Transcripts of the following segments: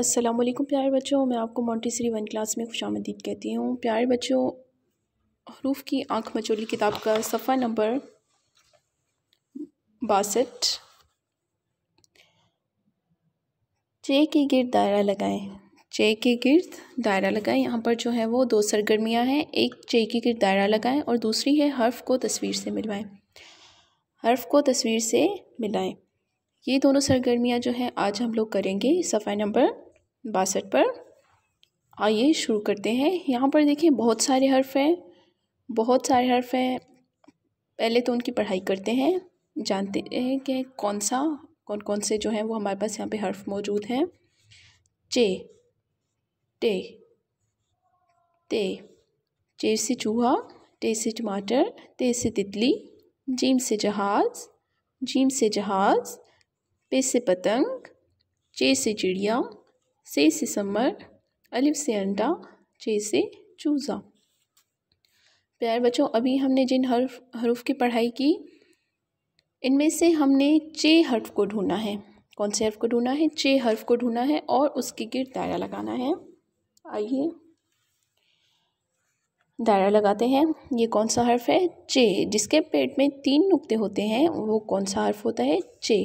अस्सलाम वालेकुम प्यारे बच्चों मैं आपको मॉन्टेसरी वन क्लास में खुश आमदीद कहती हूँ प्यारे बच्चों हरूफ की आँख मचोली किताब का सफ़ा नंबर बासठ चे के गिर्द दायरा लगाएं चे के गिर्द दायरा लगाएं यहाँ पर जो है वो दो सरगर्मियाँ हैं एक चे के गिर्द दायरा लगाएं और दूसरी है हर्फ को तस्वीर से मिलवाएं हर्फ को तस्वीर से मिलाएं ये दोनों सरगर्मियाँ जो हैं आज हम लोग करेंगे सफ़ा नंबर बासठ पर आइए शुरू करते हैं यहाँ पर देखिए बहुत सारे हर्फ हैं बहुत सारे हर्फ हैं पहले तो उनकी पढ़ाई करते हैं जानते हैं कि कौन सा कौन कौन से जो हैं वो हमारे पास यहाँ पे हर्फ मौजूद हैं चे टे ते चे से चूहा टे से टमाटर ते से तितली जीम से जहाज़ जीम से जहाज़ पे से पतंग चे से चिड़िया से से समर अलिफ से अंडा चे से चूज़ा प्यार बच्चों अभी हमने जिन हर्फ हरूफ की पढ़ाई की इनमें से हमने चे हर्फ को ढूंढना है कौन से हर्फ को ढूंढना है चे हर्फ को ढूंढना है और उसके गिर दायरा लगाना है आइए दायरा लगाते हैं ये कौन सा हर्फ है चे जिसके पेट में तीन नुक्ते होते हैं वो कौन सा हर्फ होता है चे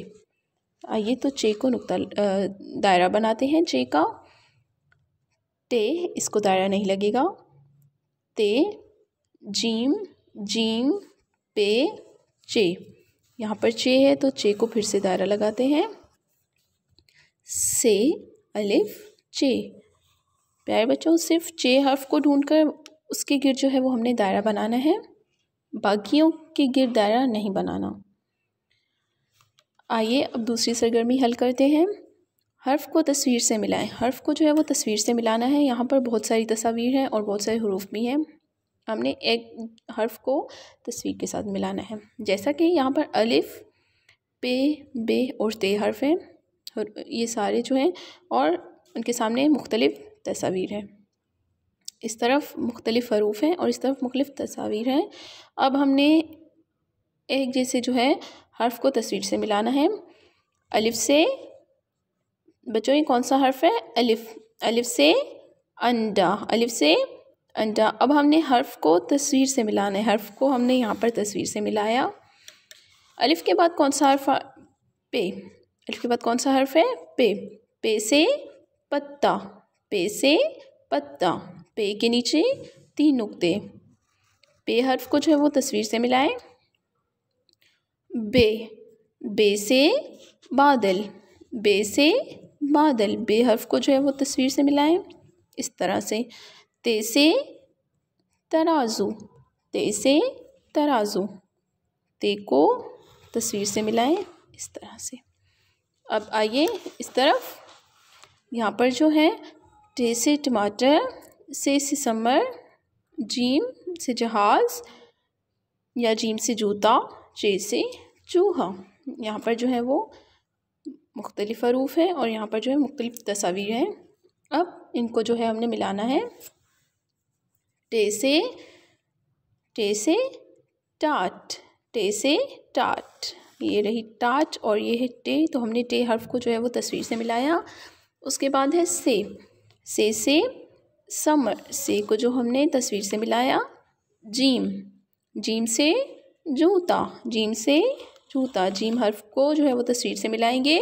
आइए तो चे को नुकता दायरा बनाते हैं चे का टे इसको दायरा नहीं लगेगा ते जीम जीम पे चे यहाँ पर चे है तो चे को फिर से दायरा लगाते हैं से अलिफ चे प्यारे बच्चों सिर्फ चे हर्फ को ढूंढकर उसके गिर जो है वो हमने दायरा बनाना है बाकियों के गिर दायरा नहीं बनाना आइए अब दूसरी सरगर्मी हल करते हैं हर्फ को तस्वीर से मिलाएं हर्फ को जो है वो तस्वीर से मिलाना है यहाँ पर बहुत सारी तस्वीर हैं और बहुत सारे हरूफ भी हैं हमने एक हर्फ को तस्वीर के साथ मिलाना है जैसा कि यहाँ पर अलिफ पे बे और ते हर्फ हैं और ये सारे जो हैं और उनके सामने मुख्तलिफ़ तस्वीर हैं इस तरफ मुख्तलिफ़ हरूफ हैं और इस तरफ मुख्तलिफ़ तस्वीर हैं अब हमने एक जैसे जो है हर्फ को तस्वीर से मिलाना है अलिफ से बच्चों ये कौन सा हर्फ है अलिफ अलिफ से अंडा अलिफ से अंडा अब हमने हर्फ को तस्वीर से मिलाना है हर्फ को हमने यहाँ पर तस्वीर से मिलाया अलिफ के बाद कौन सा हर्फ पे अलिफ के बाद कौन सा हर्फ है पे पे से पत्ता पे से पत्ता पे के नीचे तीन नुक्ते पे हर्फ को जो है वो तस्वीर से मिलाएं बे बे से बादल बे से बादल बे हर्फ को जो है वो तस्वीर से मिलाएं इस तरह से ते से तराजू ते से तराजू ते को तस्वीर से मिलाएं इस तरह से अब आइए इस तरफ यहाँ पर जो है टे से टमाटर से सिसमर जीम से जहाज़ या जीम से जूता जे से चूहा यहाँ पर जो है वो मुख्तलिफ़ हरूफ हैं और यहाँ पर जो है मुख्तलिफ़ तस्वीर हैं अब इनको जो है हमने मिलाना है टे से टे से टाट टे से टाट ये रही टाट और ये है टे तो हमने टे हर्फ को जो है वो तस्वीर से मिलाया उसके बाद है से से से समर से को जो हमने तस्वीर से मिलाया जीम जीम से जूता जीम से चूता जीम हर्फ को जो है वो तस्वीर से मिलाएंगे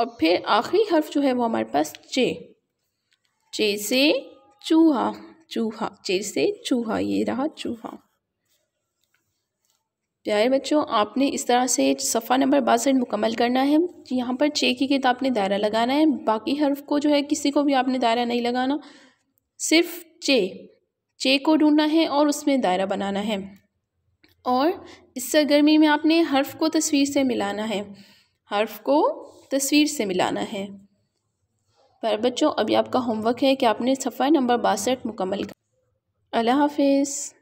और फिर आखिरी हर्फ जो है वो हमारे पास चे चे से चूहा चूहा चे से चूहा ये रहा चूहा प्यारे बच्चों आपने इस तरह से सफ़ा नंबर बासठ मुकम्मल करना है यहाँ पर चे की किताब आपने दायरा लगाना है बाकी हर्फ को जो है किसी को भी आपने दायरा नहीं लगाना सिर्फ चे चे को ढूंढना है और उसमें दायरा बनाना है और इस सरगर्मी में आपने हर्फ को तस्वीर से मिलाना है हर्फ को तस्वीर से मिलाना है पर बच्चों अभी आपका होमवर्क है कि आपने सफ़ा नंबर बासठ मुकम्मल कर अल्लाह हाफिज़